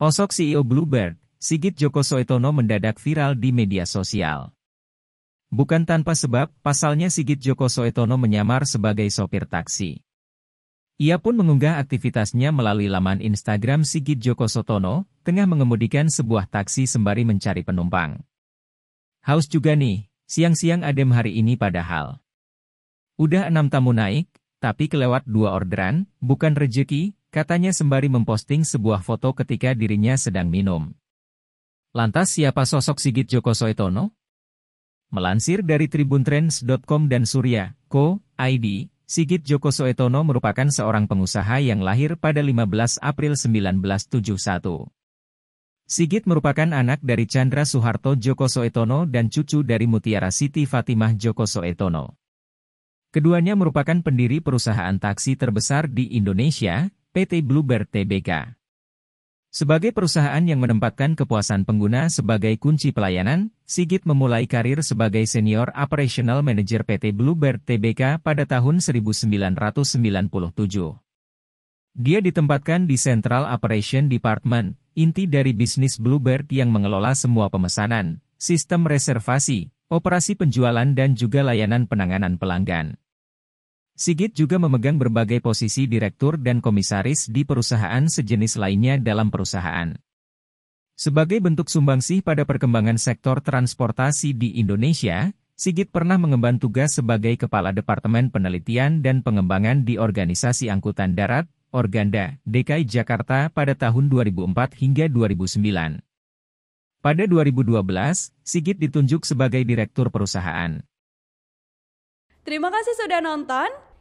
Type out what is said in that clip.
Sosok CEO Bluebird, Sigit Joko Soetono mendadak viral di media sosial. Bukan tanpa sebab, pasalnya Sigit Joko Soetono menyamar sebagai sopir taksi. Ia pun mengunggah aktivitasnya melalui laman Instagram Sigit Joko Soetono, tengah mengemudikan sebuah taksi sembari mencari penumpang. Haus juga nih, siang-siang adem hari ini padahal. Udah enam tamu naik, tapi kelewat dua orderan, bukan rejeki, katanya sembari memposting sebuah foto ketika dirinya sedang minum. Lantas siapa sosok Sigit Joko Soetono? Melansir dari tribuntrends.com dan Surya, Co, ID, Sigit Joko Soetono merupakan seorang pengusaha yang lahir pada 15 April 1971. Sigit merupakan anak dari Chandra Soeharto Joko Soetono dan cucu dari Mutiara Siti Fatimah Joko Soetono. Keduanya merupakan pendiri perusahaan taksi terbesar di Indonesia, PT Bluebird Tbk. Sebagai perusahaan yang menempatkan kepuasan pengguna sebagai kunci pelayanan, Sigit memulai karir sebagai Senior Operational Manager PT Bluebird Tbk pada tahun 1997. Dia ditempatkan di Central Operation Department, inti dari bisnis Bluebird yang mengelola semua pemesanan, sistem reservasi, operasi penjualan dan juga layanan penanganan pelanggan. Sigit juga memegang berbagai posisi direktur dan komisaris di perusahaan sejenis lainnya dalam perusahaan. Sebagai bentuk sumbangsih pada perkembangan sektor transportasi di Indonesia, Sigit pernah mengemban tugas sebagai Kepala Departemen Penelitian dan Pengembangan di Organisasi Angkutan Darat, Organda, DKI Jakarta pada tahun 2004 hingga 2009. Pada 2012, Sigit ditunjuk sebagai Direktur Perusahaan. Terima kasih sudah nonton.